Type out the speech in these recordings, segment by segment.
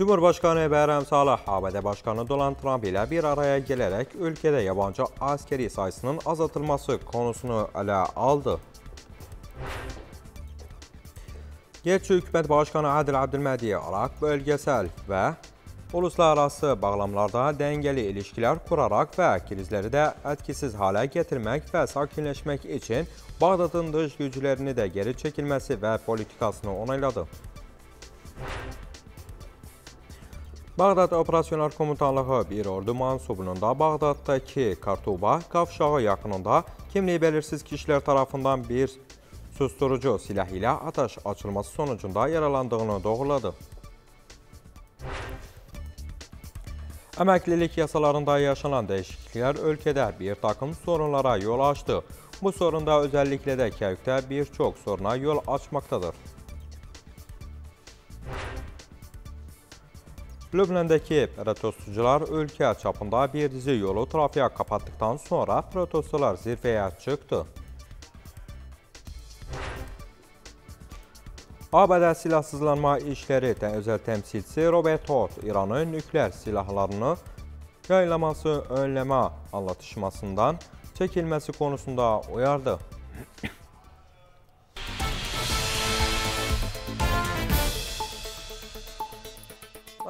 Cumhurbaşqanı Bəhram Salih ABŞ Başqanı Donald Trump ilə bir araya gələrək ölkədə yabancı askeri sayısının azaltılması konusunu ələ aldı. Gerçi Hökumət Başqanı Adil Abdülmədiyə Araq bölgəsəl və uluslararası bağlamlarda dəngəli ilişkilər quraraq və krizləri də ətkisiz halə gətirmək və sakinləşmək üçün Bağdadın dış güclərini də geri çəkilməsi və politikasını onayladı. Bağdad Operasional Komutanlığı bir ordu mansubunun da Bağdaddakı Kartuba qavşağı yaxınında kimliyi belirsiz kişilər tərəfindən bir susturucu silah ilə atəş açılması sonucunda yaralandığını doğruladı. Əməklilik yasalarında yaşanan dəyişikliklər ölkədə bir takım sorunlara yol açdı. Bu sorunda özəlliklə də kəyükdə bir çox soruna yol açmaqdadır. Lübnandakı protestocular ölkə çapında bir dizi yolu trafiyə kapattıktan sonra protestolar zirveye çıxdı. ABD silahsızlanma işleri də özəl təmsilçisi Robert Todd İranın nükleer silahlarını yaylaması önleme anlatışmasından çekilmesi konusunda uyardı.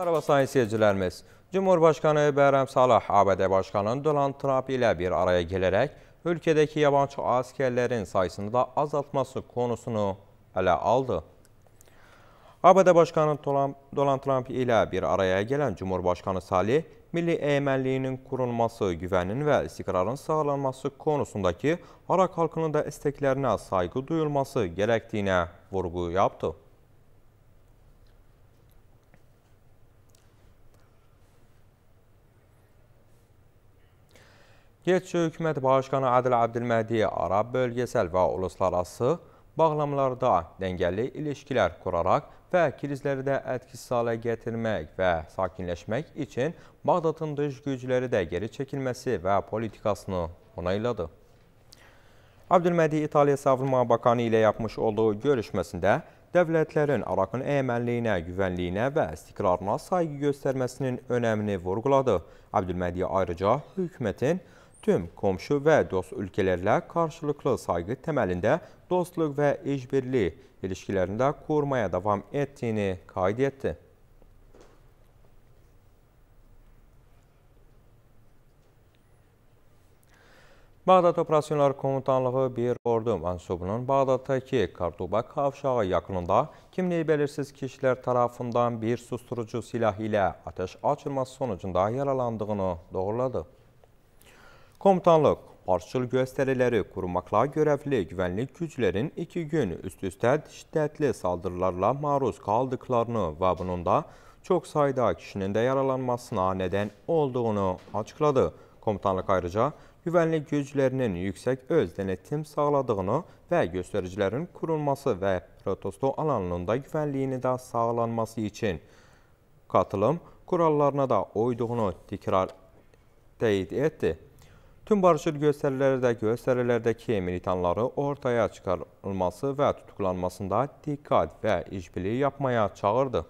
Merhaba sayın seyircilerimiz. Cumhurbaşkanı Berem Salah, ABD Başkanı Donald Trump ile bir araya gelerek ülkedeki yabancı askerlerin sayısını da azaltması konusunu ele aldı. ABD Başkanı Donald Trump ile bir araya gelen Cumhurbaşkanı Salih, milli egemenliğinin kurulması, güvenin ve istikrarın sağlanması konusundaki Irak halkının da isteklerine saygı duyulması gerektiğine vurgu yaptı. Keçi Hökumət Başqanı Adil Abdülmədiyə Arab bölgəsəl və uluslararası bağlamlarda dəngəli ilişkilər quraraq və krizləri də ətkisiz halə gətirmək və sakinləşmək üçün Bağdatın dış gücləri də geri çəkilməsi və politikasını onayladı. Abdülmədi İtaliya Savunma Bakanı ilə yapmış olduğu görüşməsində dövlətlərin Araqın əyəmənliyinə, güvənliyinə və istiqrarına sayğı göstərməsinin önəmini vurguladı. Abdülmədi ayrıca hökumətin Tüm komşu ve dost ülkelerle karşılıklı saygı temelinde dostluk ve işbirliği ilişkilerinde kurmaya devam ettiğini kaydetti. etdi. Bağdat Operasyonlar Komutanlığı bir ordu mansubunun Bağdat'taki Kartuba kavşağı yakınında kimliği belirsiz kişiler tarafından bir susturucu silah ile ateş açılması sonucunda yaralandığını doğruladı. Komutanlık, barışçıl gösterileri korumakla görevli güvenlik güçlerin iki gün üst üste şiddetli saldırılarla maruz kaldıklarını ve bunun da çok sayıda kişinin de yaralanmasına neden olduğunu açıkladı. Komutanlık ayrıca güvenlik güçlerinin yüksek öz denetim sağladığını ve göstericilerin kurulması ve protesto alanında güvenliğini de sağlanması için katılım kurallarına da uyduğunu tekrar teyit etti. Tüm barışçıl gösterilerde gösterilerdeki militanları ortaya çıkarılması ve tutuklanmasında dikkat ve işbirliği yapmaya çağırdı.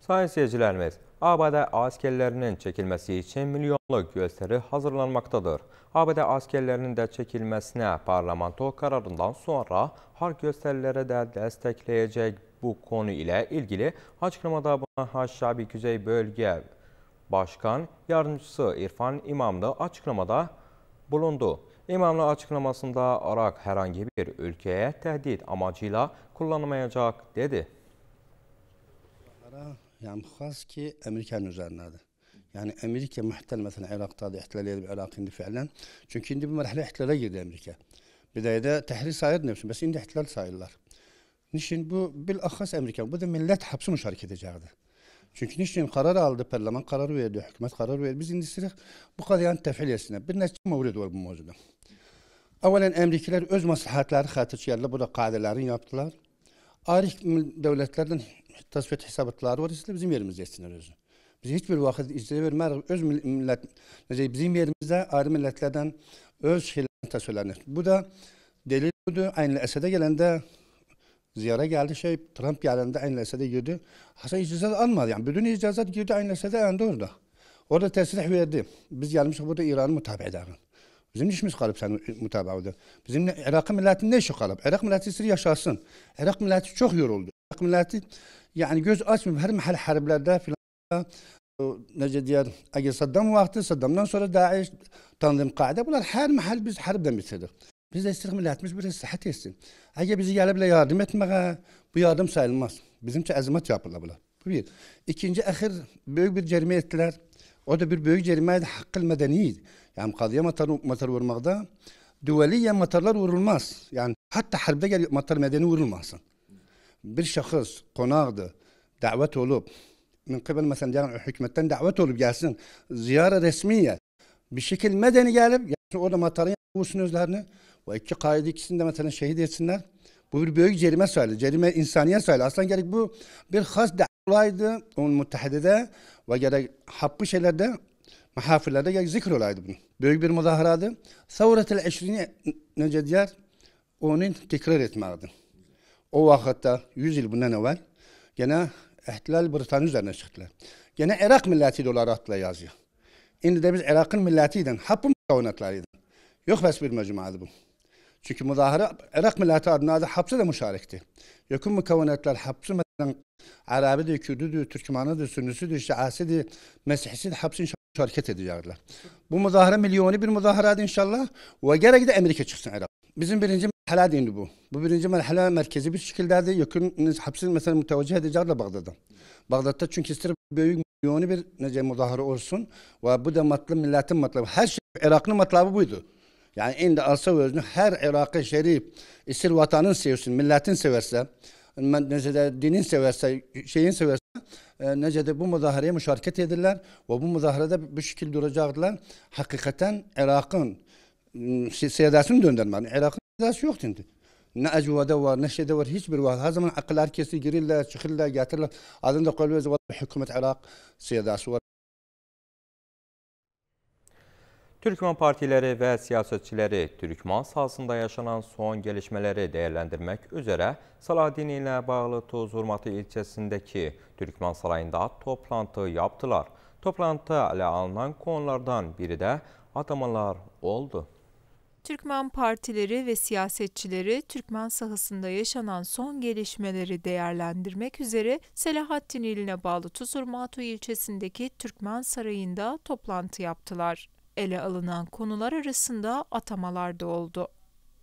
Sayın seyircilerimiz, ABD askerlerinin çekilmesi için milyonluk gösteri hazırlanmaktadır. ABD askerlerinin de çekilmesine parlamento kararından sonra harp gösterilere de destekleyecek bu konu ile ilgili açıklamada bulunan Haşhabi Kuzey Bölge Başkan Yardımcısı İrfan İmam da açıklamada bulundu. İmamlı açıklamasında Irak herhangi bir ülkeye tehdit amacıyla kullanmayacak dedi. Yani has ki Amerikan üzerindedir. Yani Amerika muhtel mesela Irak'ta da ihtilal edip Irak indi fiilen. Çünkü indi bir merhale ihtilale girdi Amerika. Bidayede tehrir sayır nefsin. Bes indi ihtilal sayırlar. Niçin bu bilahhas Amerika, bu da millet mı hareket edecekti. Çünkü niçin karar aldı, parlaman karar verdi, hükümet karar verdi. Biz indistirek bu kadayanın tefiliyesine. Bir neçin mevlid var bu mevzuda. Evvelen Amerikalılar öz maslahatları hatırçıyarlar, burada kadelerini yaptılar. Ayrık devletlerden tasfiyat hesabatları var, işte bizim yerimizde etsinler özü. Biz hiçbir vakit izle vermeyiz. Öz millet, bizim yerimizde ayrı milletlerden öz şeylerini tasfiyatlarını. Bu da delil budur. Aynı Esed'e gelende ziyara geldi. Şey Trump geldiğinde aynı lisede girdi. Hasan icazet almadı yani. Bütün icazet girdi aynı lisede endi orada. Orada tesrih verdi. Biz gelmişiz burada İran'ı mutabaa edelim. Bizim işimiz kalıp sen mutabaa edin. Bizim Irak milletin ne işi kalıp? Irak milleti yaşasın. Irak milleti çok yoruldu. Irak milleti yani göz açmıyor. Her mahal harplerde filan necə deyər, əgər Saddam vaxtı, Saddamdan sonra Daesh, Tanzim Qaide bunlar hər məhəl biz hərbdən bitirdik. Biz de istiqbal etmiş bir sıhhat etsin. Eğer bizi gelip bile yardım etmeye bu yardım sayılmaz. Bizimçe azamet yapılır bula. Bu bir. İkinci, ahir büyük bir cerime ettiler. O da bir büyük cerimeydi, hakkı medeniydi. Yani kadıya matar, matar vurmakta düveliye matarlar vurulmaz. Yani hatta harbde gel matar medeni vurulmasın. Bir şahıs konağdı, davet olup, min kıbıl mesela yani hükümetten davet olup gelsin, ziyara resmiye, bir şekil medeni gelip, yani orada matarın bu sözlerini bu iki kaide ikisini de mesela şehit etsinler. Bu bir büyük cerime söyledi. Cerime insaniye söyledi. Aslında gerek bu bir has olaydı onun müttehidede ve gerek happı şeylerde mahafillerde gerek zikr olaydı bunu. Büyük bir muzaharadı. Savretel eşrini nece diyer? Onun tekrar etmekti. O vakitte 100 yıl bundan evvel gene ihtilal Britanya üzerine çıktılar. Gene Irak milletiyle olarak atla yazıyor. Şimdi de biz Irak'ın milletiyden, happı mükavunatlarıydı. Yok bes bir mecmuadı bu. Çünkü müzahirə Ərəq milləti adına da həbsə də müşarikdir. Yekun mükavənətlər həbsi məsələn Ərəbidir, Kürdüdür, Türkmanidir, Sünnisidir, Şiəsidir, Məsihisidir, həbsi inşallah müşarikət edəcəklər. Bu müzahirə milyonu bir müzahirədir inşallah və gərək də Amerika çıksın Irak. Bizim birinci mərhələdir indi bu. Bu birinci mərhələ merkezi bir şekilde şəkildədir. Yekun hapsin mesela mütəvəccüh edəcəklər Bağdadda. Bağdadda çünkü istir büyük milyonu bir necə müzahirə olsun Ve bu da mətlub millətin mətləbi. Hər şey Irak'ın mətləbi buydu. Yani indi alsa özünü her Irak'ı şerif, isir vatanın seversin, milletin severse, necədə dinin seversə, şeyin seversə, e, necədə bu müzahirəyə müşarikət edirlər ve bu müzahirədə bu şekil duracaqdılar. Hakikaten Irak'ın ıı, siyasətini döndürməli. Irak'ın siyasəti yoxdur indi. Ne Ecuva'da var, ne şeyde var, hiçbir var. Her zaman akıllar herkesi girirler, çıkırlar, getirirler. Adında kolvezi var, hükümet Irak siyasası var. Türkmen partileri ve siyasetçileri Türkmen sahasında yaşanan son gelişmeleri değerlendirmek üzere Saladin ilə bağlı Tuz ilçesindeki Türkmen sarayında toplantı yaptılar. Toplantı ele alınan konulardan biri de atamalar oldu. Türkmen partileri ve siyasetçileri Türkmen sahasında yaşanan son gelişmeleri değerlendirmek üzere Selahattin iline bağlı Tuzurmatu ilçesindeki Türkmen Sarayı'nda toplantı yaptılar. Ele alınan konular arasında atamalar da oldu.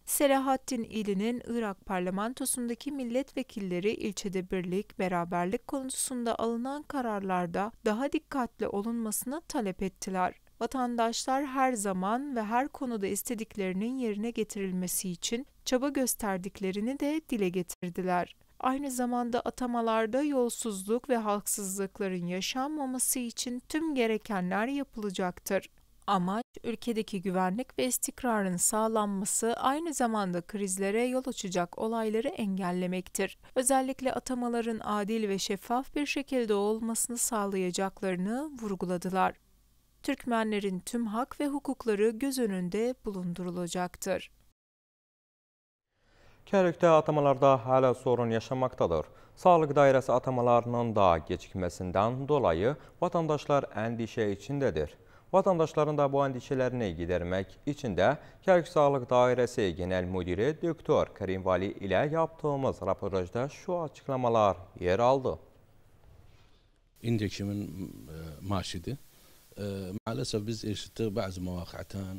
Selahattin ilinin Irak parlamentosundaki milletvekilleri ilçede birlik, beraberlik konusunda alınan kararlarda daha dikkatli olunmasını talep ettiler. Vatandaşlar her zaman ve her konuda istediklerinin yerine getirilmesi için çaba gösterdiklerini de dile getirdiler. Aynı zamanda atamalarda yolsuzluk ve haksızlıkların yaşanmaması için tüm gerekenler yapılacaktır. Amaç ülkedeki güvenlik ve istikrarın sağlanması aynı zamanda krizlere yol açacak olayları engellemektir. Özellikle atamaların adil ve şeffaf bir şekilde olmasını sağlayacaklarını vurguladılar. Türkmenlerin tüm hak ve hukukları göz önünde bulundurulacaktır. Kərükdə atamalarda hala sorun yaşamaktadır. Sağlık dairəsi atamalarının da gecikməsindən dolayı vətəndaşlar əndişə içindədir. Vətəndaşların da bu endişələrini gidərmək üçün də Kərk Sağlıq Dairəsi Genel Müdiri Döktor Karim Vali ilə yaptığımız raporajda şu açıqlamalar yer aldı. İndekimin e, maşidi. E, maalesef biz eşittik bazı mevaqatan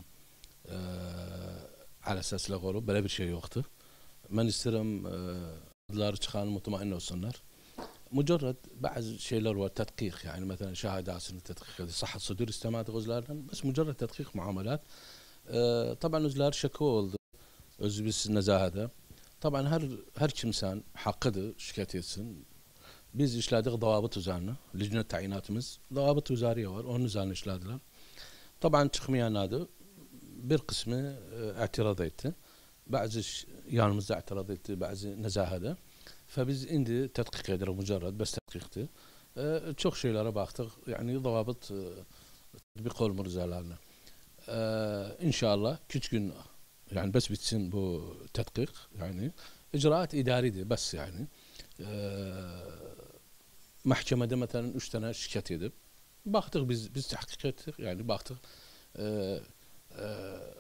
على اساس لا غروب بلا bir şey yoktu. Ben isterim e, adları çıkan mutmain olsunlar. مجرد بعض شيلر والتدقيق يعني مثلا شاهد عاصم التدقيق اللي صح صدور استماعات غزلار بس مجرد تدقيق معاملات آه، طبعا غزلار شكول اوزبس نزا طبعا هر هر شمسان حقد شكات يسن بيز اشلادق ضوابط وزارنا لجنه تعيينات مز ضوابط وزاريه ور اون زان طبعا تخميا نادو بير قسمه آه، اعتراضيته بعض يعني مز اعتراضيته بعض نزاهة Fabiz indi tetkik eder mücerred bes tetkikti. E, çok şeylere baktık. Yani davabıt e, tatbik olmur üzerlerine. E, inşallah küçük gün yani bes bitsin bu tetkik yani icraat idaridir bes yani. E, mahkemede mesela üç tane şikayet edip baktık biz biz tahkik ettik yani baktık e, e,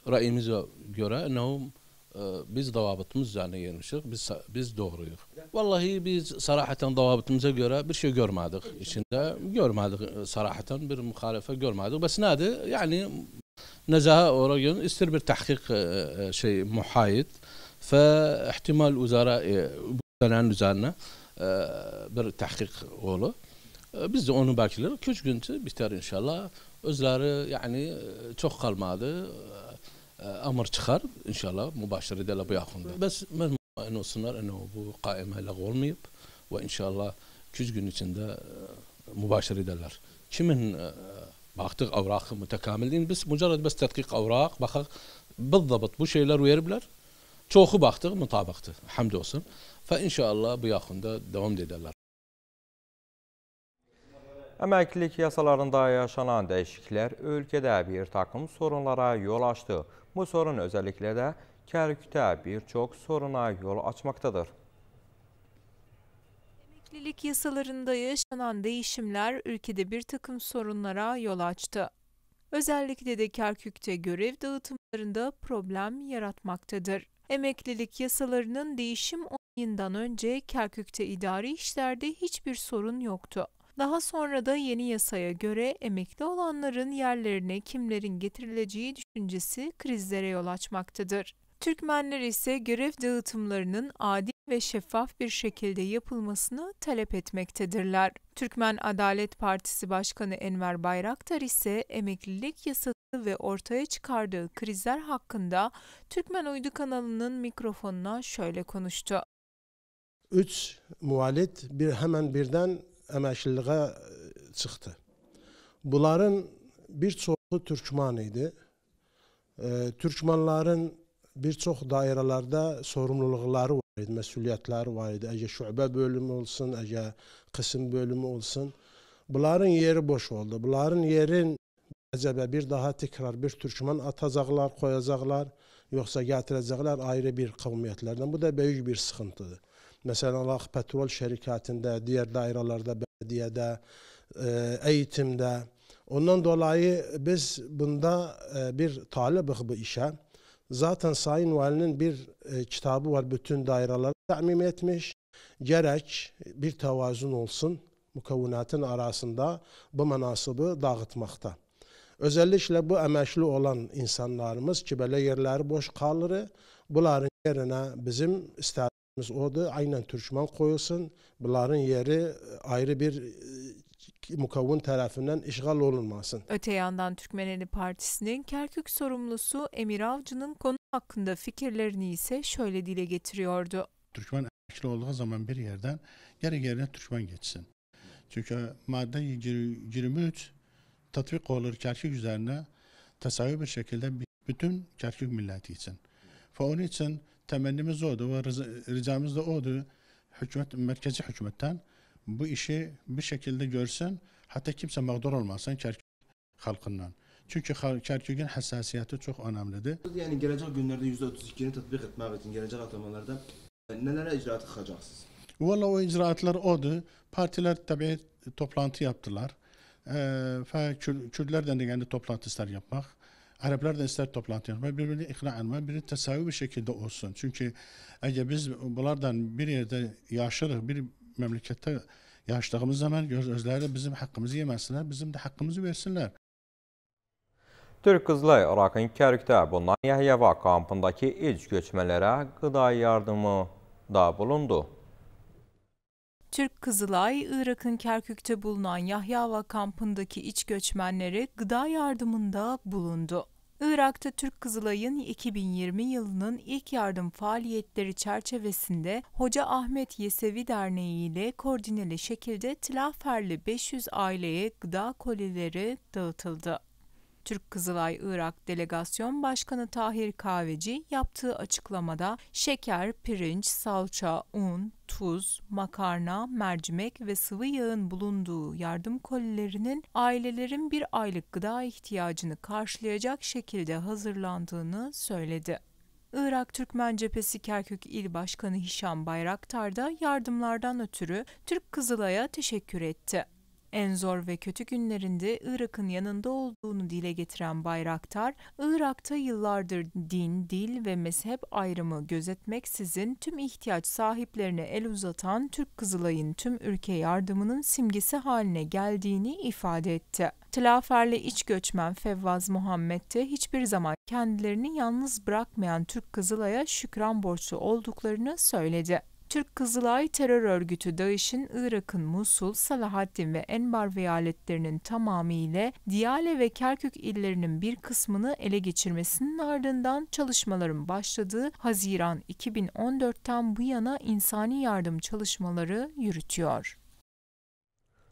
rayimize göre nehum ee, biz davabıtımız üzerine gelmişik. Biz biz doğruyuk. Vallahi biz sarahaten davabıtımıza göre bir şey görmedik. içinde görmedik e, sarahaten bir muhalefe görmedik. Bas nedir? Yani nezaha oraya istir bir tahkik e, e, şey muhayit. Fe ihtimal uzara bu üzerine bir tahkik oğlu. Biz de onu bekliyoruz. Köç gün biter inşallah. Özleri yani çok kalmadı. امر تخرب ان شاء الله مباشره دلا بياخذنا بس من انه olsunlar انه bu قائمه لغ olmayıp ve inşallah 200 gün içinde mübaşir ederler. Kimin e, baktık avrakı mütekamil değil. Biz mücerred biz tetkik avrak bakak بالضبط bu şeyler veribler. Çoğu baktık mutabıktı. Hamdolsun. Fe inşallah bu yakında devam ederler. Əməklilik yasalarında yaşanan dəyişikliklər ölkədə bir takım sorunlara yol açdı. Bu sorun özellikle de Kerkük'te birçok soruna yol açmaktadır. Emeklilik yasalarında yaşanan değişimler ülkede bir takım sorunlara yol açtı. Özellikle de Kerkük'te görev dağıtımlarında problem yaratmaktadır. Emeklilik yasalarının değişim olayından önce Kerkük'te idari işlerde hiçbir sorun yoktu. Daha sonra da yeni yasaya göre emekli olanların yerlerine kimlerin getirileceği düşüncesi krizlere yol açmaktadır. Türkmenler ise görev dağıtımlarının adil ve şeffaf bir şekilde yapılmasını talep etmektedirler. Türkmen Adalet Partisi Başkanı Enver Bayraktar ise emeklilik yasası ve ortaya çıkardığı krizler hakkında Türkmen Uydu kanalının mikrofonuna şöyle konuştu. Üç muhalif bir hemen birden əməklilərə e, çıxdı. Bunların bir çoxu türkman idi. E, türkmanların bir çox dairələrdə sorumluluqları var idi, məsuliyyətləri var idi. Əgə şöbə bölümü olsun, əgə qısım bölümü olsun. Bunların yeri boş oldu. Bunların yerin acaba bir daha təkrar bir türkman atacaqlar, qoyacaqlar, yoxsa gətirəcəklər ayrı bir qavmiyyətlərdən. Bu da böyük bir sıxıntıdır. Mesela petrol şirketinde, diğer dairelerde, belediyede, eğitimde. Ondan dolayı biz bunda e, bir talibiz bu işe. Zaten Sayın Valinin bir e, kitabı var bütün daireler tamim etmiş. Gerek bir tevazun olsun mukavunatın arasında bu menasıbı dağıtmakta. Özellikle bu emekli olan insanlarımız ki böyle yerleri boş kalır. Bunların yerine bizim istedik. Biz orada aynen Türkmen koyulsun. Bunların yeri e, ayrı bir e, mukavun tarafından işgal olunmasın. Öte yandan Türkmeneli Partisi'nin Kerkük sorumlusu Emir Avcı'nın konu hakkında fikirlerini ise şöyle dile getiriyordu. Türkmen emekli olduğu zaman bir yerden geri yerine Türkmen geçsin. Çünkü madde 23 tatbik olur Kerkük üzerine tasavvur bir şekilde bütün Kerkük milleti için. Ve onun için temennimiz oldu ve ricamız da oldu Hükümet, merkezi hükümetten bu işi bir şekilde görsen hatta kimse mağdur olmasın Kerkük halkından. Çünkü Kerkük'ün hassasiyeti çok önemlidir. Yani gelecek günlerde %32'ni tatbik etmek için gelecek atamalarda nelere icraat çıkacaksınız? Valla o icraatlar oldu Partiler tabi toplantı yaptılar. Ee, Kürtler Kürtlerden de kendi toplantılar yapmak. Araplar da ister toplantı yapar. Birbirini ikna etme. Biri tesavi bir şekilde olsun. Çünkü eğer biz bunlardan bir yerde yaşarız, bir memlekette yaşadığımız zaman özleri bizim hakkımızı yemesinler, bizim de hakkımızı versinler. Türk Kızılay Irak'ın Kerk'te bulunan Yahyava kampındaki iç göçmelere gıda yardımı da bulundu. Türk Kızılay, Irak'ın Kerkük'te bulunan Yahyava kampındaki iç göçmenlere gıda yardımında bulundu. Irak'ta Türk Kızılay'ın 2020 yılının ilk yardım faaliyetleri çerçevesinde Hoca Ahmet Yesevi Derneği ile koordineli şekilde Tlaferli 500 aileye gıda kolileri dağıtıldı. Türk Kızılay Irak Delegasyon Başkanı Tahir Kahveci yaptığı açıklamada şeker, pirinç, salça, un, tuz, makarna, mercimek ve sıvı yağın bulunduğu yardım kolilerinin ailelerin bir aylık gıda ihtiyacını karşılayacak şekilde hazırlandığını söyledi. Irak Türkmen Cephesi Kerkük İl Başkanı Hişam Bayraktar da yardımlardan ötürü Türk Kızılay'a teşekkür etti. En zor ve kötü günlerinde Irak'ın yanında olduğunu dile getiren Bayraktar, Irak'ta yıllardır din, dil ve mezhep ayrımı gözetmeksizin tüm ihtiyaç sahiplerine el uzatan Türk Kızılay'ın tüm ülke yardımının simgesi haline geldiğini ifade etti. Tlaferli iç göçmen Fevvaz Muhammed de hiçbir zaman kendilerini yalnız bırakmayan Türk Kızılay'a şükran borçlu olduklarını söyledi. Türk Kızılay terör örgütü DAEŞ'in Irak'ın Musul, Salahaddin ve Enbar vilaletlerinin tamamı ile Diyale ve Kerkük illerinin bir kısmını ele geçirmesinin ardından çalışmaların başladığı Haziran 2014'ten bu yana insani yardım çalışmaları yürütüyor.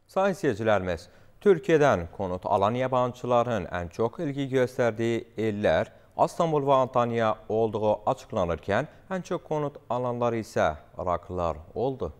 Sayın seyircilerimiz, Türkiye'den konut alan yabancıların en çok ilgi gösterdiği iller İstanbul ve Antalya olduğu açıklanırken en çok konut alanları ise Iraklılar oldu.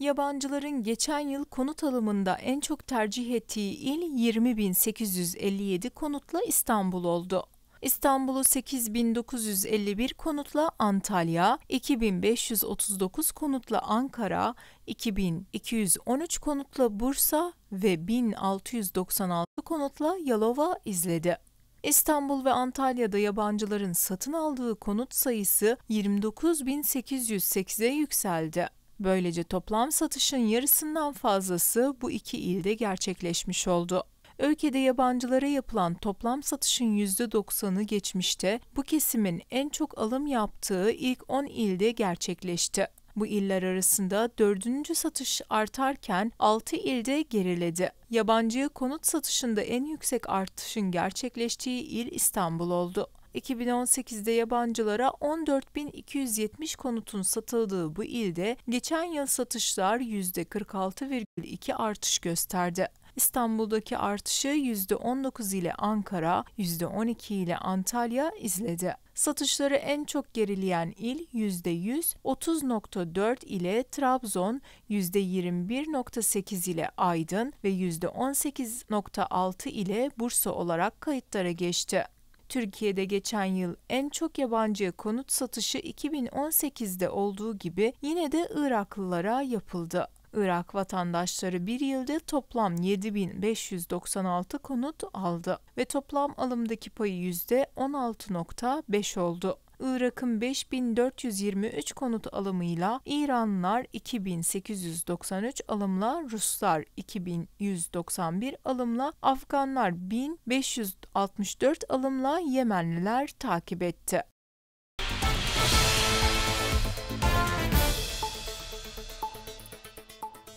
Yabancıların geçen yıl konut alımında en çok tercih ettiği il 20.857 konutla İstanbul oldu. İstanbul'u 8951 konutla Antalya, 2539 konutla Ankara, 2213 konutla Bursa ve 1696 konutla Yalova izledi. İstanbul ve Antalya'da yabancıların satın aldığı konut sayısı 29.808'e yükseldi. Böylece toplam satışın yarısından fazlası bu iki ilde gerçekleşmiş oldu. Ülkede yabancılara yapılan toplam satışın %90'ı geçmişte bu kesimin en çok alım yaptığı ilk 10 ilde gerçekleşti. Bu iller arasında dördüncü satış artarken 6 ilde geriledi. Yabancıya konut satışında en yüksek artışın gerçekleştiği il İstanbul oldu. 2018'de yabancılara 14.270 konutun satıldığı bu ilde geçen yıl satışlar %46,2 artış gösterdi. İstanbul'daki artışı %19 ile Ankara, %12 ile Antalya izledi. Satışları en çok gerileyen il %100, 30.4 ile Trabzon, %21.8 ile Aydın ve %18.6 ile Bursa olarak kayıtlara geçti. Türkiye'de geçen yıl en çok yabancıya konut satışı 2018'de olduğu gibi yine de Iraklılara yapıldı. Irak vatandaşları bir yılda toplam 7596 konut aldı ve toplam alımdaki payı %16.5 oldu. Irak'ın 5423 konut alımıyla İranlılar 2893 alımla, Ruslar 2191 alımla, Afganlar 1564 alımla Yemenliler takip etti.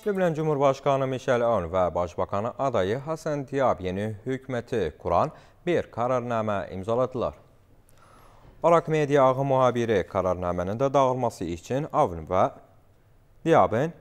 Lübnan Cumhurbaşkanı Michel Aoun və Başbakanı adayı Hasan Diab yeni hökuməti kuran bir qararnamə imzaladılar. Arak Media ağı muhabiri qararnamənin də dağılması üçün Avn və Diyabın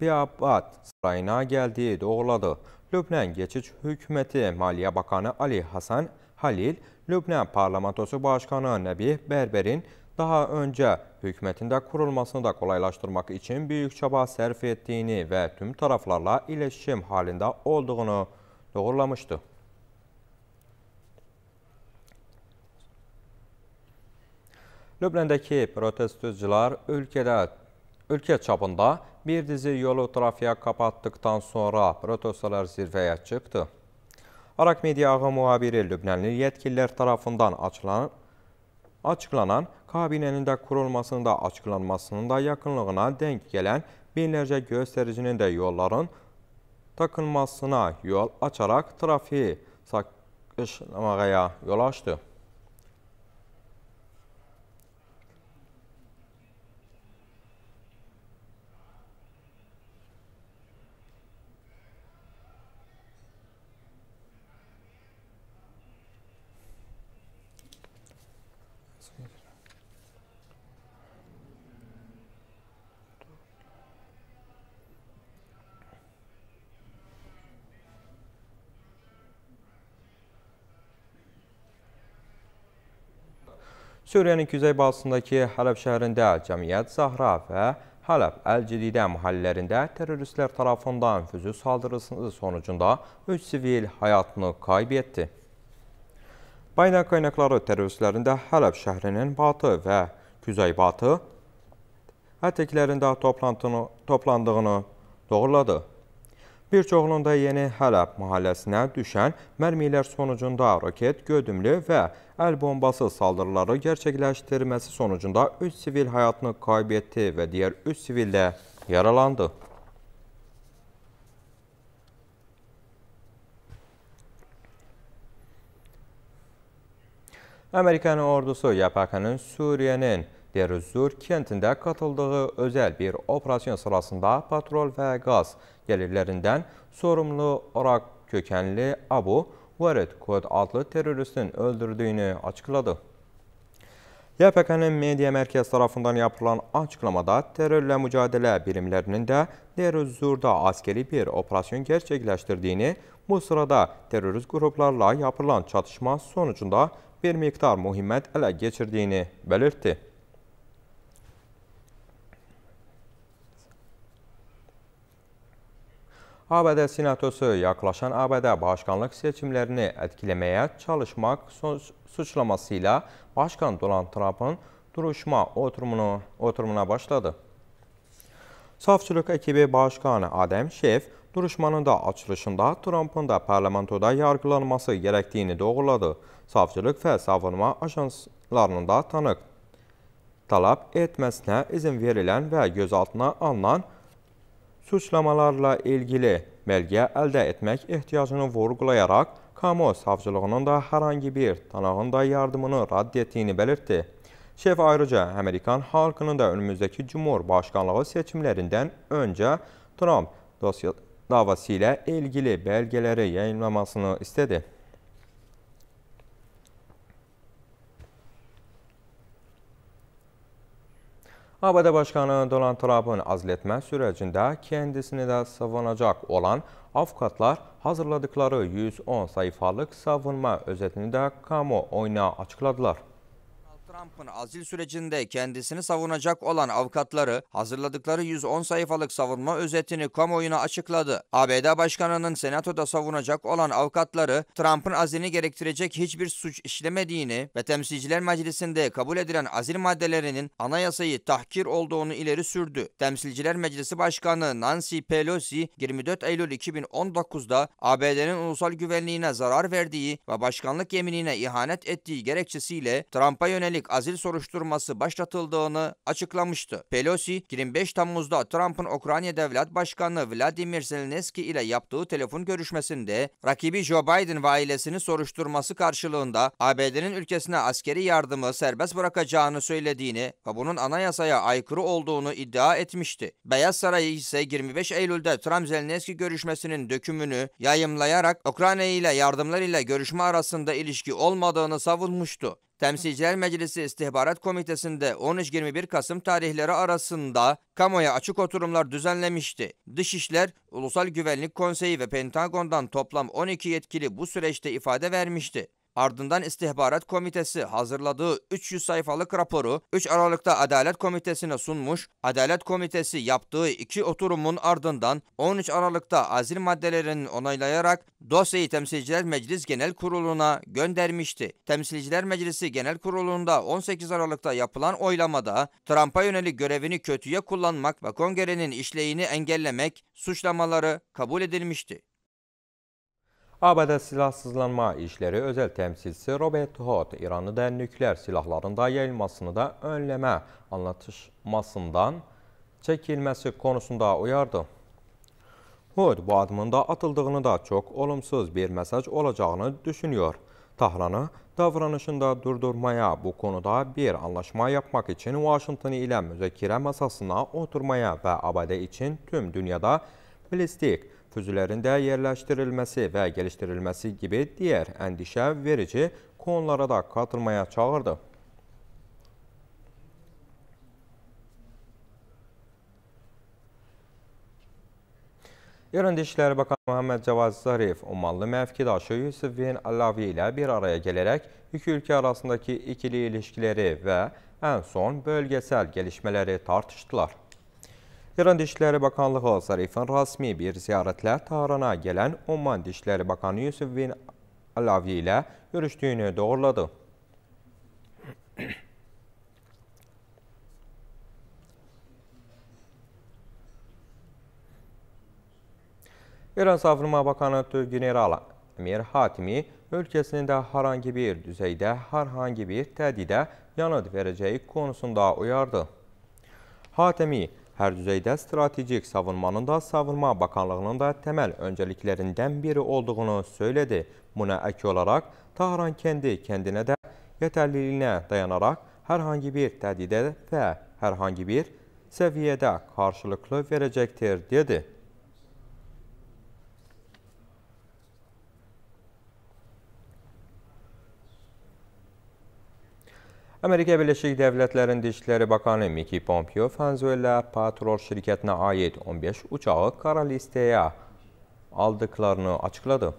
Biyabad sırayına gəldiyi doğruladı. Lübnan Geçiş Hükümeti Maliye Bakanı Ali Hasan Halil, Lübnan Parlamentosu Başkanı Nəbi Berberin daha öncə hökumətində qurulmasını da kolaylaşdırmaq üçün böyük çaba sərf etdiyini və tüm tərəflərlə iletişim halində olduğunu doğrulamışdı. Lübnəndəki protestocular ölkədə, ölkə çapında bir dizi yolu trafiyə qapatdıqdan sonra protestolar zirvəyə çıxdı. Arak Media Ağı muhabiri Lübnənli yetkillər tərəfindən açıqlanan kabinenin de kurulmasının da açıklanmasının da yakınlığına denk gelen binlerce göstericinin de yolların takılmasına yol açarak trafiği sakışlamaya yol açtı. Suriyanın küzey balsındakı Hələb şəhərində Cəmiyyət Zahra və Hələb Əl-Cididə mühəllərində teröristlər tarafından füzü saldırısı sonucunda 3 sivil həyatını qayb etdi. Bayna qaynaqları teröristlərində Hələb şəhrinin batı və küzey batı ətəklərində toplandığını doğruladı. Bir çoxunun da yeni Hələb mahalləsinə düşən mərmilər sonucunda roket, gödümlü və əl bombası saldırıları gerçəkləşdirməsi sonucunda 3 sivil həyatını qayb etdi və digər 3 sivil də yaralandı. Amerikan ordusu YPK'nın Suriye'nin Derizur kentində katıldığı özel bir operasyon sırasında patrol ve gaz gelirlerinden sorumlu Irak kökenli Abu Varid Kod adlı teröristin öldürdüğünü açıkladı. YPK'nın media merkez tarafından yapılan açıklamada terörle mücadele birimlerinin de Derizur'da askeri bir operasyon gerçekleştirdiğini, bu sırada terörist gruplarla yapılan çatışma sonucunda bir miktar muhimmet ele geçirdiğini belirtti. ABD Senatosu yaklaşan ABD başkanlık seçimlerini etkilemeye çalışmak suçlamasıyla Başkan Donald Trump'ın duruşma oturumunu, oturumuna başladı. Safçılık ekibi Başkanı Adam Şef, duruşmanın da açılışında Trump'ın da parlamentoda yargılanması gerektiğini doğruladı. Savcılık ve savunma ajanslarının da tanık talep etmesine izin verilen ve gözaltına alınan suçlamalarla ilgili bəlgə əldə etmək ehtiyacını vurgulayaraq, Kamu savcılığının da hər hangi bir tanağın da yardımını radd etdiyini belirtdi. Şef ayrıca Amerikan halkının da önümüzdəki Cumhurbaşkanlığı seçimlərindən öncə Trump davası ilə ilgili bəlgələri yayınlamasını istədi. ABD Başkanı Donald Trump'ın azletme sürecinde kendisini de savunacak olan avukatlar hazırladıkları 110 sayfalık savunma özetini de kamuoyuna açıkladılar. Trump'ın azil sürecinde kendisini savunacak olan avukatları hazırladıkları 110 sayfalık savunma özetini kamuoyuna açıkladı. ABD Başkanı'nın Senato'da savunacak olan avukatları Trump'ın azilini gerektirecek hiçbir suç işlemediğini ve Temsilciler Meclisi'nde kabul edilen azil maddelerinin anayasayı tahkir olduğunu ileri sürdü. Temsilciler Meclisi Başkanı Nancy Pelosi 24 Eylül 2019'da ABD'nin ulusal güvenliğine zarar verdiği ve başkanlık yeminine ihanet ettiği gerekçesiyle Trump'a yönelik azil soruşturması başlatıldığını açıklamıştı. Pelosi, 25 Temmuz'da Trump'ın Ukrayna Devlet Başkanı Vladimir Zelenski ile yaptığı telefon görüşmesinde rakibi Joe Biden ve ailesini soruşturması karşılığında ABD'nin ülkesine askeri yardımı serbest bırakacağını söylediğini ve bunun anayasaya aykırı olduğunu iddia etmişti. Beyaz Saray ise 25 Eylül'de Trump-Zelenski görüşmesinin dökümünü yayımlayarak Ukrayna ile yardımlar ile görüşme arasında ilişki olmadığını savunmuştu. Temsilciler Meclisi İstihbarat Komitesi'nde 13-21 Kasım tarihleri arasında kamuya açık oturumlar düzenlemişti. Dışişler, Ulusal Güvenlik Konseyi ve Pentagon'dan toplam 12 yetkili bu süreçte ifade vermişti. Ardından İstihbarat Komitesi hazırladığı 300 sayfalık raporu 3 Aralık'ta Adalet Komitesi'ne sunmuş. Adalet Komitesi yaptığı iki oturumun ardından 13 Aralık'ta azil maddelerini onaylayarak dosyayı Temsilciler Meclis Genel Kurulu'na göndermişti. Temsilciler Meclisi Genel Kurulu'nda 18 Aralık'ta yapılan oylamada Trump'a yönelik görevini kötüye kullanmak ve kongrenin işleyini engellemek suçlamaları kabul edilmişti. ABD silahsızlanma işleri özel təmsilçisi Robert Hood İranı da nükleer silahların da yayılmasını da önləmə anlatışmasından çekilmesi konusunda uyardı. Hood bu adımında atıldığını da çok olumsuz bir mesaj olacağını düşünüyor. Tahran'ı davranışında durdurmaya bu konuda bir anlaşma yapmak için Washington ile müzakere masasına oturmaya ve ABD için tüm dünyada balistik tüzülərin də yerləşdirilməsi və geliştirilmesi gibi diğer əndişə verici konulara da katılmaya çağırdı. İran Dışişleri Bakanı Muhammed Cavaz Zarif, Umanlı məvkidaşı Yusuf bin Allavi ile bir araya gelerek iki ülke arasındaki ikili ilişkileri ve en son bölgesel gelişmeleri tartıştılar. İran Dışişleri Bakanlığı zarifin rasmi bir ziyaretle Tahran'a gelen Oman Dışişleri Bakanı Yusuf bin Alavi ile görüştüğünü doğruladı. İran Savunma Bakanı General Emir Hatimi, de herhangi bir düzeyde herhangi bir tədide yanıt vereceği konusunda uyardı. Hatimi, Hər düzeydə strategik savunmanın da Savunma Bakanlığının da təməl öncəliklərindən biri olduğunu söylədi. Buna əki olaraq Tahran kəndi kəndinə də yetərliliyinə dayanaraq hər hangi bir tədidə və hər hangi bir səviyyədə qarşılıqlı verəcəkdir, dedi. Amerika Birleşik Devletleri'nin Dışişleri Bakanı Miki Pompeo, Venezuela Patrol şirketine ait 15 uçağı kara listeye aldıklarını açıkladı.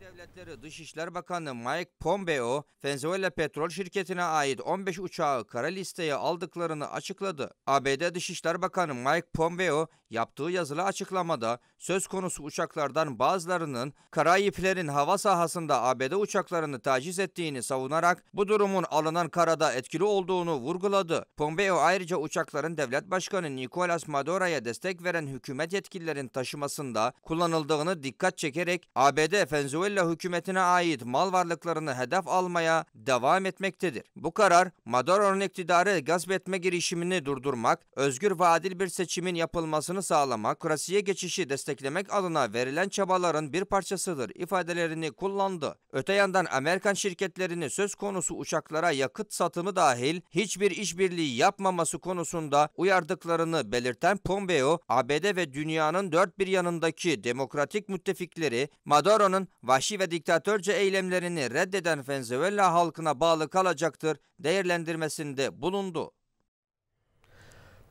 Devletleri Dışişler Bakanı Mike Pompeo, Venezuela Petrol Şirketi'ne ait 15 uçağı kara listeye aldıklarını açıkladı. ABD Dışişler Bakanı Mike Pompeo, Yaptığı yazılı açıklamada söz konusu uçaklardan bazılarının Karayiplerin hava sahasında ABD uçaklarını taciz ettiğini savunarak bu durumun alınan karada etkili olduğunu vurguladı. Pompeo ayrıca uçakların devlet başkanı Nicolas Maduro'ya destek veren hükümet yetkililerin taşımasında kullanıldığını dikkat çekerek ABD Venezuela hükümetine ait mal varlıklarını hedef almaya devam etmektedir. Bu karar Maduro'nun iktidarı gasp etme girişimini durdurmak, özgür ve adil bir seçimin yapılmasını olmasını sağlamak, krasiye geçişi desteklemek adına verilen çabaların bir parçasıdır ifadelerini kullandı. Öte yandan Amerikan şirketlerini söz konusu uçaklara yakıt satımı dahil hiçbir işbirliği yapmaması konusunda uyardıklarını belirten Pompeo, ABD ve dünyanın dört bir yanındaki demokratik müttefikleri Maduro'nun vahşi ve diktatörce eylemlerini reddeden Venezuela halkına bağlı kalacaktır değerlendirmesinde bulundu.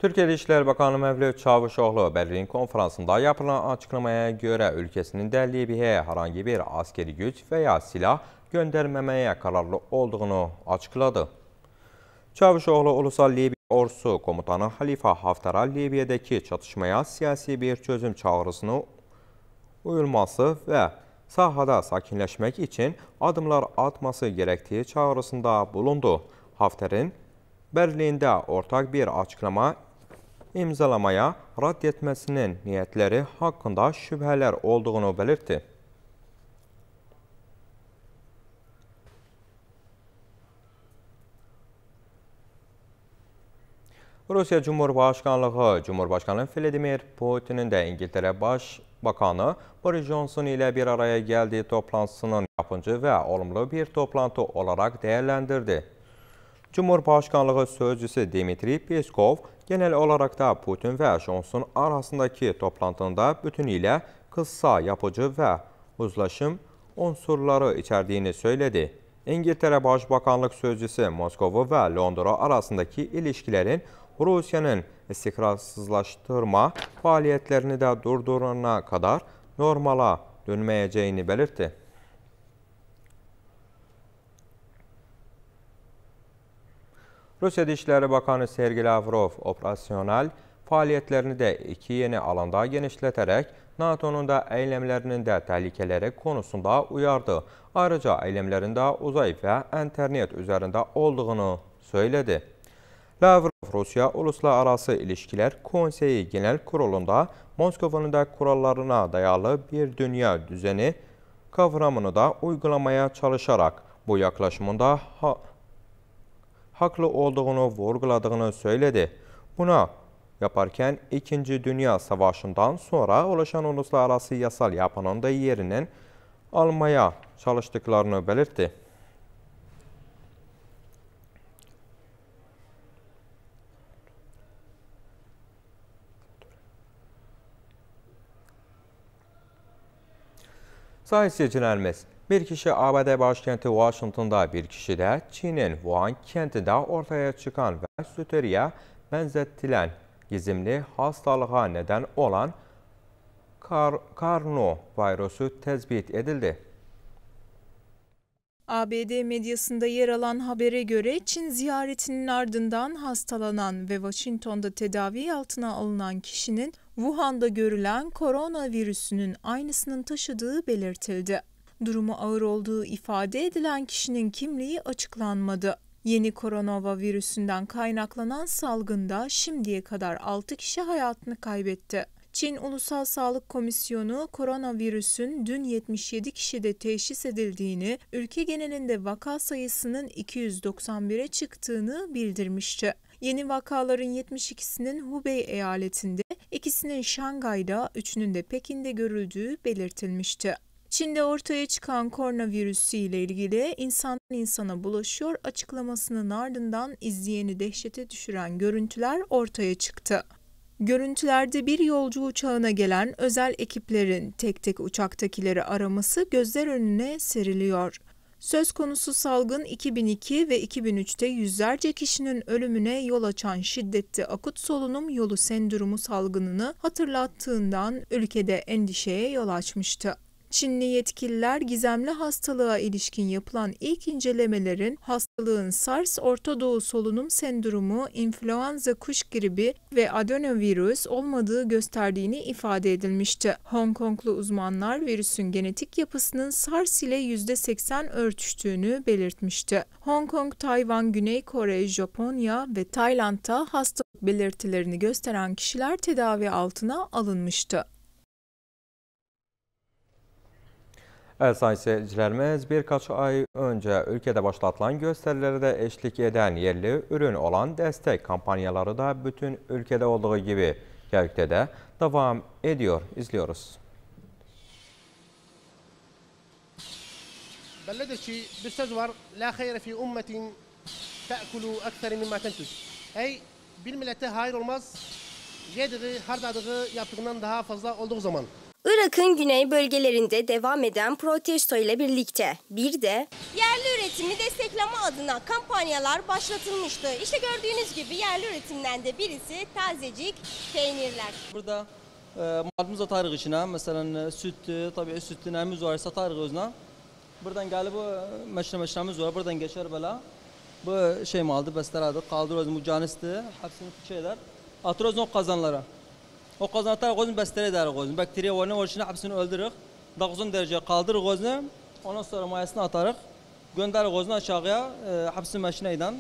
Türkiye İşler Bakanı Mevlüt Çavuşoğlu Berlin konferansında yapılan açıklamaya göre ülkesinin də Libyaya herhangi bir askeri güç veya silah göndermemeye kararlı olduğunu açıkladı. Çavuşoğlu Ulusal Libya Ordusu Komutanı Halifa Haftar'a Libya'dakı çatışmaya siyasi bir çözüm çağrısını uyulması ve sahada sakinleşmek için adımlar atması gerektiği çağrısında bulundu. Haftar'ın Berlin'de ortak bir açıklama imzalamaya rədd etməsinin niyyətləri haqqında şübhələr olduğunu belirtti. Rusiya Cumhurbaşkanlığı Cumhurbaşkanı Vladimir Putinin də İngiltərə Baş Bakanı Boris Johnson ilə bir araya gəldiyi toplantısının yapıncı və olumlu bir toplantı olaraq dəyərləndirdi. Cumhurbaşkanlığı sözcüsü Dimitri Peskov genel olarak da Putin ve Johnson arasındaki toplantında bütünüyle kısa yapıcı ve uzlaşım unsurları içerdiğini söyledi. İngiltere Başbakanlık Sözcüsü Moskova ve Londra arasındaki ilişkilerin Rusya'nın istikrarsızlaştırma faaliyetlerini de durdurana kadar normala dönmeyeceğini belirtti. Rusya Dışişleri Bakanı Sergi Lavrov operasyonel faaliyetlerini de iki yeni alanda genişleterek NATO'nun da eylemlerinin de təhlükələri konusunda uyardı. Ayrıca de uzay ve internet üzerinde olduğunu söyledi. Lavrov Rusya Uluslararası İlişkiler Konseyi Genel Kurulunda Moskovanın da kurallarına dayalı bir dünya düzeni kavramını da uygulamaya çalışarak bu yaklaşımında hazırlandı haklı olduğunu vurguladığını söyledi. Buna yaparken 2. Dünya Savaşı'ndan sonra oluşan uluslararası yasal yapının da yerinin almaya çalıştıklarını belirtti. Sayın seyircilerimiz, bir kişi ABD başkenti Washington'da, bir kişi de Çin'in Wuhan kentinde ortaya çıkan ve süteriye benzettilen gizemli hastalığa neden olan kar karno virüsü tespit edildi. ABD medyasında yer alan habere göre Çin ziyaretinin ardından hastalanan ve Washington'da tedavi altına alınan kişinin Wuhan'da görülen koronavirüsünün aynısının taşıdığı belirtildi. Durumu ağır olduğu ifade edilen kişinin kimliği açıklanmadı. Yeni koronavirüsünden virüsünden kaynaklanan salgında şimdiye kadar 6 kişi hayatını kaybetti. Çin Ulusal Sağlık Komisyonu koronavirüsün dün 77 kişide teşhis edildiğini, ülke genelinde vaka sayısının 291'e çıktığını bildirmişti. Yeni vakaların 72'sinin Hubei eyaletinde, ikisinin Şangay'da, üçünün de Pekin'de görüldüğü belirtilmişti. Çin'de ortaya çıkan koronavirüsü ile ilgili insan insana bulaşıyor açıklamasının ardından izleyeni dehşete düşüren görüntüler ortaya çıktı. Görüntülerde bir yolcu uçağına gelen özel ekiplerin tek tek uçaktakileri araması gözler önüne seriliyor. Söz konusu salgın 2002 ve 2003'te yüzlerce kişinin ölümüne yol açan şiddetli akut solunum yolu sendromu salgınını hatırlattığından ülkede endişeye yol açmıştı. Çinli yetkililer gizemli hastalığa ilişkin yapılan ilk incelemelerin hastalığın SARS, Orta Doğu solunum sendromu, influenza kuş gribi ve adenovirüs olmadığı gösterdiğini ifade edilmişti. Hong Konglu uzmanlar virüsün genetik yapısının SARS ile %80 örtüştüğünü belirtmişti. Hong Kong, Tayvan, Güney Kore, Japonya ve Tayland'da hastalık belirtilerini gösteren kişiler tedavi altına alınmıştı. Əziz izləyicilərimiz, bir kaç ay öncə ölkədə başlatılan göstərilərdə eşlik edən yerli ürün olan dəstək kampaniyaları da bütün ölkədə olduğu gibi Gəlikdə də davam ediyor. İzliyoruz. Belledir ki, bir söz var. La hayra fi ummetin te'kulu ekser mimma tentüz. Ey, bir millete hayır olmaz. Yediği, harcadığı, yaptığından daha fazla olduğu zaman. Irak'ın güney bölgelerinde devam eden protesto ile birlikte bir de yerli üretimi destekleme adına kampanyalar başlatılmıştı. İşte gördüğünüz gibi yerli üretimden de birisi tazecik peynirler. Burada e, malımız satarıq içinə, məsələn e, süddür, təbii e, süddün əmiz var, satarıq özünə. Buradan gəlib e, məşrəməşrəmiz var, buradan geçer bela Bu şey malıdır, bəstəradır, qaldır özünü, bu canisdir, həbsini fikir edər. Atır özünü o o qozonatlar o'zini bastalaydi o'zini bakteriyani o'lishini hapsini o'ldirib 90 derece kaldır özünü. Ondan sonra mayasını atarık. Gönderik özünü aşağıya e, hapsi maşineyden.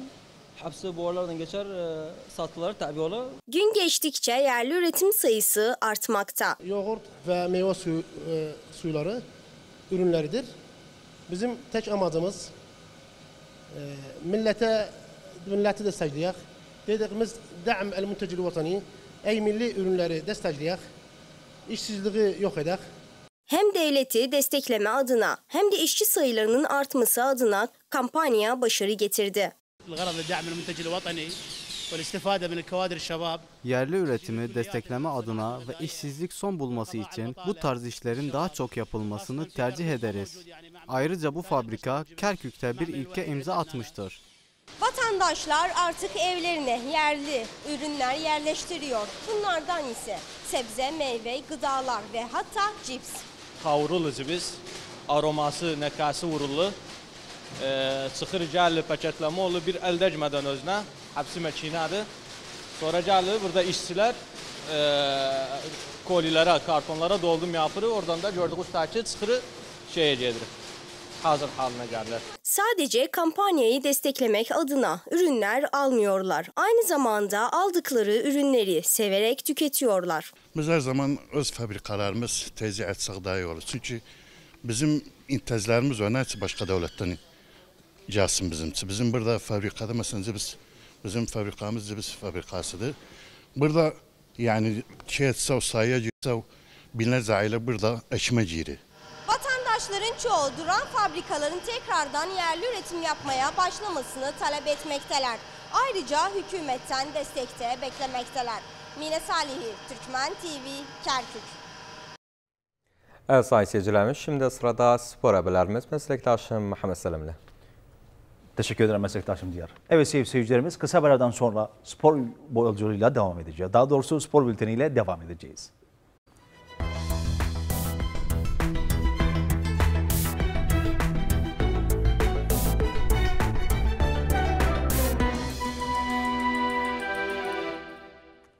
Hepsi borulardan geçer, e, satılır tabi olur. Gün geçtikçe yerli üretim sayısı artmakta. Yoğurt ve meyve suyu, e, suyları ürünleridir. Bizim tek amacımız e, millete, milleti destekleyek. Dediğimiz da'm el-muntecil vatani, Ey milli ürünləri dəstəkləyək, işsizliyi yox edək. Hem devleti destekleme adına hem de işçi sayılarının artması adına kampanya başarı getirdi. Yerli üretimi destekleme adına ve işsizlik son bulması için bu tarz işlerin daha çok yapılmasını tercih ederiz. Ayrıca bu fabrika Kerkük'te bir ilke imza atmıştır. Vatandaşlar artık evlerine yerli ürünler yerleştiriyor. Bunlardan ise sebze, meyve, gıdalar ve hatta cips. Kavrulu biz, aroması, nekası vurulu. E, ee, sıxır gəlib, pəkətlənmə olub, bir əl dəymədən özünə, həbsi məkinədir. Sonra gəlib, burada işçiler e, ee, kolilərə, kartonlara doldum yapırı, oradan da gördüyünüz təki çıxırı şeye gedirik hazır haline gəlir. Sadece kampanyayı desteklemek adına ürünler almıyorlar. Aynı zamanda aldıkları ürünleri severek tüketiyorlar. Biz her zaman öz fabrikalarımız tezi etsek daha iyi olur. Çünkü bizim intezlerimiz önemli başka devletten gelsin bizim. Bizim burada fabrikada mesela biz, bizim fabrikamız cebiz fabrikasıdır. Burada yani şey etse o sayıya girse binlerce aile burada ekme giyirir. Vatandaşların çoğu duran fabrikaların tekrardan yerli üretim yapmaya başlamasını talep etmekteler. Ayrıca hükümetten destekte de beklemekteler. Mine Salihi, Türkmen TV, Kerkük. Evet sayın seyircilerimiz şimdi sırada spor haberlerimiz meslektaşım Muhammed Selim'le. Teşekkür ederim meslektaşım Diyar. Evet sevgili seyircilerimiz kısa bir aradan sonra spor yolculuğuyla devam edeceğiz. Daha doğrusu spor bülteniyle devam edeceğiz.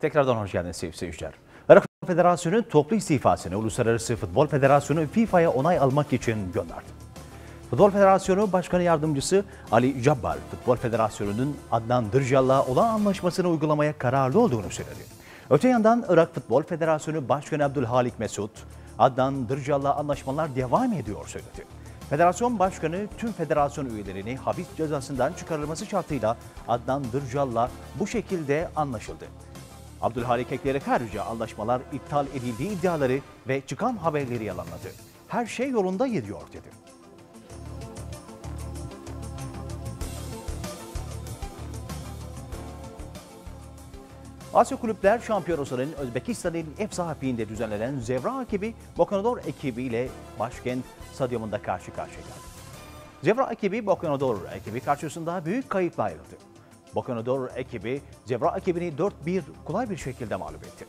Tekrardan hoş geldiniz sevgili seyirciler. Irak Federasyonu toplu istifasını Uluslararası Futbol Federasyonu FIFA'ya onay almak için gönderdi. Futbol Federasyonu Başkanı Yardımcısı Ali Jabbar Futbol Federasyonu'nun Adnan Dırcal'la olan anlaşmasını uygulamaya kararlı olduğunu söyledi. Öte yandan Irak Futbol Federasyonu Başkanı Abdülhalik Mesut, Adnan Dırcal'la anlaşmalar devam ediyor söyledi. Federasyon Başkanı tüm federasyon üyelerini hapis cezasından çıkarılması şartıyla Adnan Dırcal'la bu şekilde anlaşıldı. Abdülhalik ekleyerek ayrıca anlaşmalar iptal edildiği iddiaları ve çıkan haberleri yalanladı. Her şey yolunda gidiyor dedi. Asya Kulüpler Şampiyonası'nın Özbekistan'ın ev sahipliğinde düzenlenen Zevra ekibi, Bokanador ekibiyle başkent stadyumunda karşı karşıya geldi. Zevra ekibi, Bokanador ekibi karşısında büyük kayıpla ayrıldı. Bakonodor ekibi Cevra ekibini 4-1 kolay bir şekilde mağlup etti.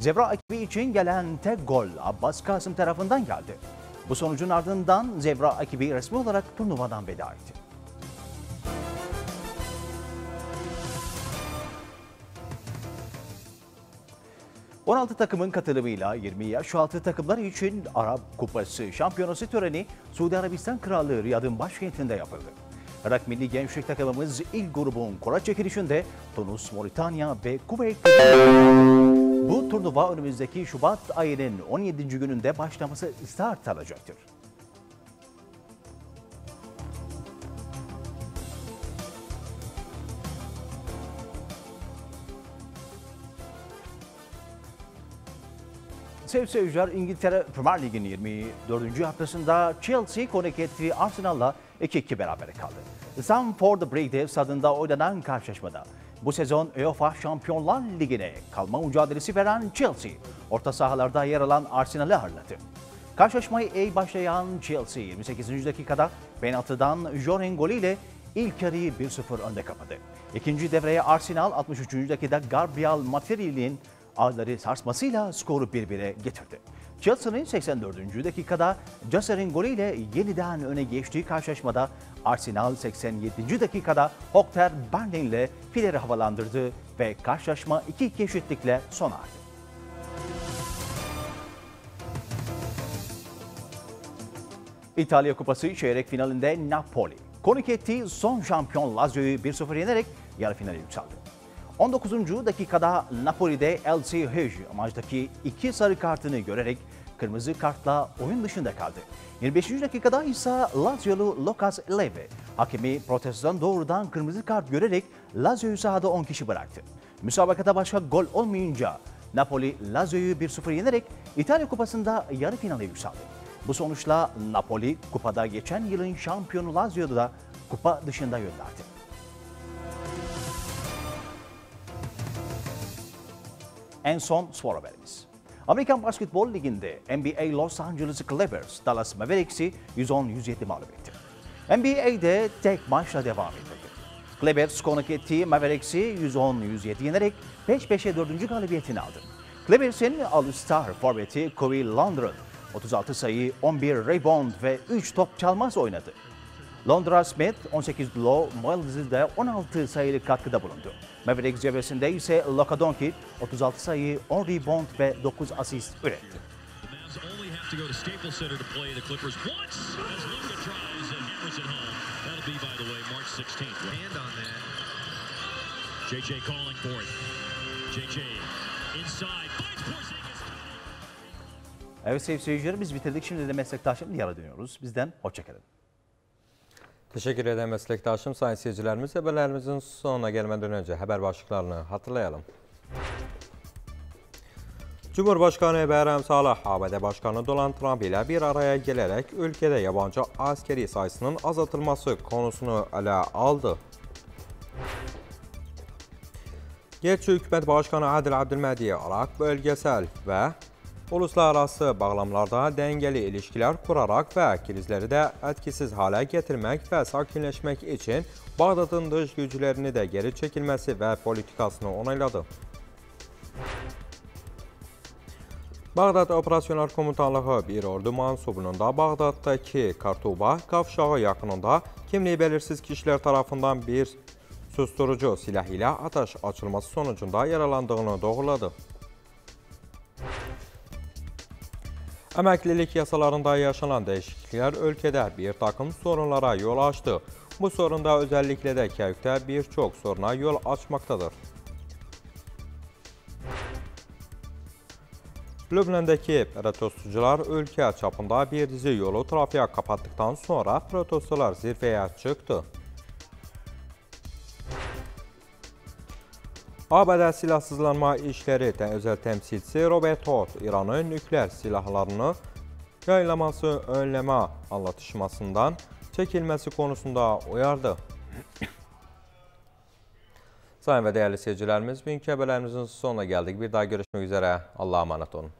Cevra ekibi için gelen tek gol Abbas Kasım tarafından geldi. Bu sonucun ardından Cevra ekibi resmi olarak turnuvadan veda etti. ...16 takımın katılımıyla 20 yaş altı takımlar için Arap Kupası Şampiyonası töreni Suudi Arabistan Krallığı Riyad'ın başkentinde yapıldı. Irak Milli Gençlik takımımız ilk grubun kura çekilişinde Tunus, Moritanya ve Kuveyt... Bu turnuva önümüzdeki Şubat ayının 17. gününde başlaması start alacaktır. Sevgili seyirciler İngiltere Premier Ligi'nin 24. haftasında Chelsea konuk ettiği Arsenal'la 2-2 berabere kaldı. Sanford Brigdev adında oynanan karşılaşmada bu sezon UEFA Şampiyonlar Ligi'ne kalma mücadelesi veren Chelsea, orta sahalarda yer alan Arsenal'i harladı. Karşılaşmayı iyi başlayan Chelsea 28. dakikada penaltıdan Jorin golüyle ilk yarıyı 1-0 önde kapadı. İkinci devreye Arsenal 63. dakikada Gabriel Materi'nin ağları sarsmasıyla skoru 1-1'e getirdi. Chelsea'nin 84. dakikada Caser'in golüyle yeniden öne geçtiği karşılaşmada Arsenal 87. dakikada Hokter Bardin ile fileri havalandırdı ve karşılaşma 2-2 eşitlikle sona erdi. İtalya Kupası çeyrek finalinde Napoli, konuk ettiği son şampiyon Lazio'yu 1-0 yenerek yarı finale yükseldi. 19. dakikada Napoli'de LC Hej amaçtaki iki sarı kartını görerek kırmızı kartla oyun dışında kaldı. 25. dakikada ise Lazio'lu Lucas Leve hakemi protestodan doğrudan kırmızı kart görerek Lazio'yu sahada 10 kişi bıraktı. Müsabakada başka gol olmayınca Napoli Lazio'yu 1-0 yenerek İtalya Kupası'nda yarı finale yükseldi. Bu sonuçla Napoli kupada geçen yılın şampiyonu Lazio'da da kupa dışında gönderdi. En son spor haberimiz. Amerikan Basketbol Ligi'nde NBA Los Angeles Clippers Dallas Mavericks'i 110-107 mağlup etti. NBA'de tek maçla devam edildi. Clippers konuk ettiği Mavericks'i 110-107 yenerek 5 5'e 4. galibiyetini aldı. Clippers'in All-Star forveti Kobe London 36 sayı, 11 rebound ve 3 top çalmaz oynadı. Londra Smith 18 blow, Miles'de 16 sayılı katkıda bulundu. Maverick cephesinde ise Luka Doncic 36 sayı, 10 rebound ve 9 asist üretti. JJ calling for it. JJ inside Evet sevgili seyircilerimiz bitirdik. Şimdi de meslektaşlarımla yara dönüyoruz. Bizden hoşçakalın. Teşekkür ederim meslektaşım. Sayın seyircilerimiz haberlerimizin sonuna gelmeden önce haber başlıklarını hatırlayalım. Cumhurbaşkanı Bayram Salah, ABD Başkanı Donald Trump ile bir araya gelerek ülkede yabancı askeri sayısının azaltılması konusunu ele aldı. Gerçi hükümet başkanı Adil Abdülmedi, Irak bölgesel ve uluslararası bağlamlarda dəngəli ilişkilər quraraq və krizləri də ətkisiz halə gətirmək və sakinləşmək üçün Bağdadın dış güclərini də geri çəkilməsi və politikasını onayladı. Bağdad Operasyonlar Komutanlığı bir ordu mansubunun da Bağdaddakı Kartuba qavşağı yaxınında kimliyi belirsiz kişilər tarafından bir susturucu silah ilə atəş açılması sonucunda yaralandığını doğruladı. Əməklilik yasalarında yaşanan değişiklikler ölkədə bir takım sorunlara yol açdı. Bu sorunda özellikle də kəyükdə bir çox soruna yol açmaqdadır. Lübnəndəki protestocular ölkə çapında bir dizi yolu trafiyə kapattıktan sonra protestolar zirveye çıktı. ABD Silahsızlanma İşləri tə özəl təmsilçisi Robert Hood İranın nükleər silahlarını yayınlaması önləmə anlatışmasından çəkilməsi konusunda uyardı. Sayın və dəyərli seyircilərimiz, bugünkü xəbərlərimizin sonuna gəldik. Bir daha görüşmək üzrə. Allah'a amanət olun.